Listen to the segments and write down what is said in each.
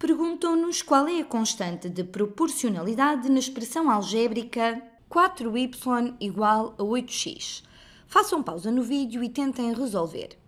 perguntam-nos qual é a constante de proporcionalidade na expressão algébrica 4y igual a 8x. Façam pausa no vídeo e tentem resolver.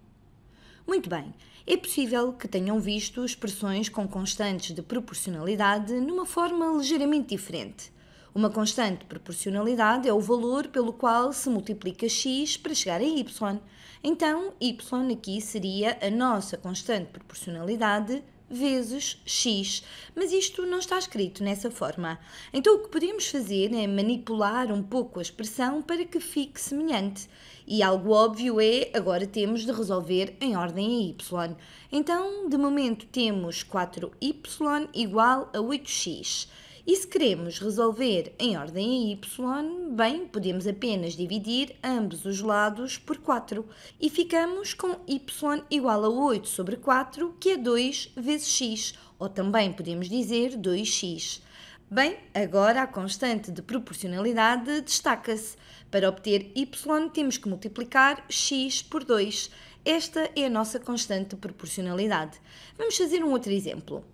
Muito bem, é possível que tenham visto expressões com constantes de proporcionalidade numa forma ligeiramente diferente. Uma constante de proporcionalidade é o valor pelo qual se multiplica x para chegar a y. Então, y aqui seria a nossa constante de proporcionalidade vezes x. Mas isto não está escrito nessa forma. Então o que podemos fazer é manipular um pouco a expressão para que fique semelhante. E algo óbvio é agora temos de resolver em ordem a y. Então, de momento, temos 4y igual a 8x. E se queremos resolver em ordem y, bem, podemos apenas dividir ambos os lados por 4 e ficamos com y igual a 8 sobre 4, que é 2 vezes x, ou também podemos dizer 2x. Bem, agora a constante de proporcionalidade destaca-se. Para obter y, temos que multiplicar x por 2. Esta é a nossa constante de proporcionalidade. Vamos fazer um outro exemplo.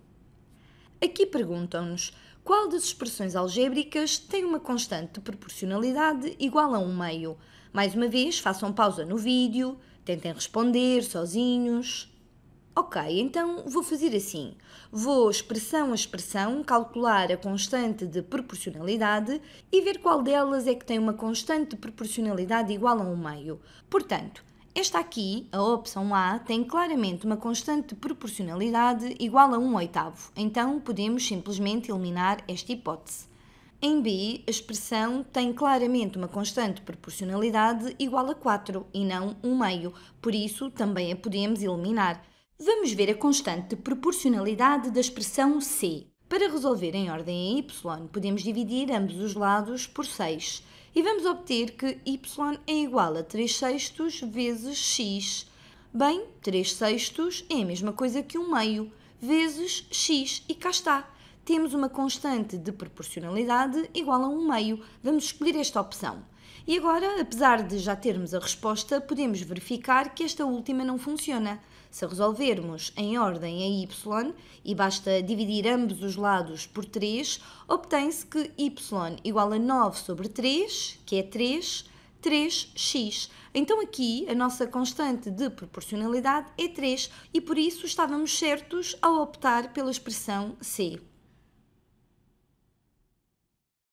Aqui perguntam-nos qual das expressões algébricas tem uma constante de proporcionalidade igual a um meio? Mais uma vez, façam pausa no vídeo, tentem responder sozinhos. Ok, então vou fazer assim. Vou, expressão a expressão, calcular a constante de proporcionalidade e ver qual delas é que tem uma constante de proporcionalidade igual a um meio. Portanto, esta aqui, a opção A, tem claramente uma constante de proporcionalidade igual a 1 oitavo, então podemos simplesmente eliminar esta hipótese. Em B, a expressão tem claramente uma constante de proporcionalidade igual a 4 e não 1 meio, por isso também a podemos eliminar. Vamos ver a constante de proporcionalidade da expressão C. Para resolver em ordem Y, podemos dividir ambos os lados por 6 e vamos obter que y é igual a 3 sextos vezes x. Bem, 3 sextos é a mesma coisa que 1 meio, vezes x, e cá está. Temos uma constante de proporcionalidade igual a 1 meio. Vamos escolher esta opção. E agora, apesar de já termos a resposta, podemos verificar que esta última não funciona. Se resolvermos em ordem a y e basta dividir ambos os lados por 3, obtém-se que y igual a 9 sobre 3, que é 3, 3x. Então aqui a nossa constante de proporcionalidade é 3 e por isso estávamos certos ao optar pela expressão C.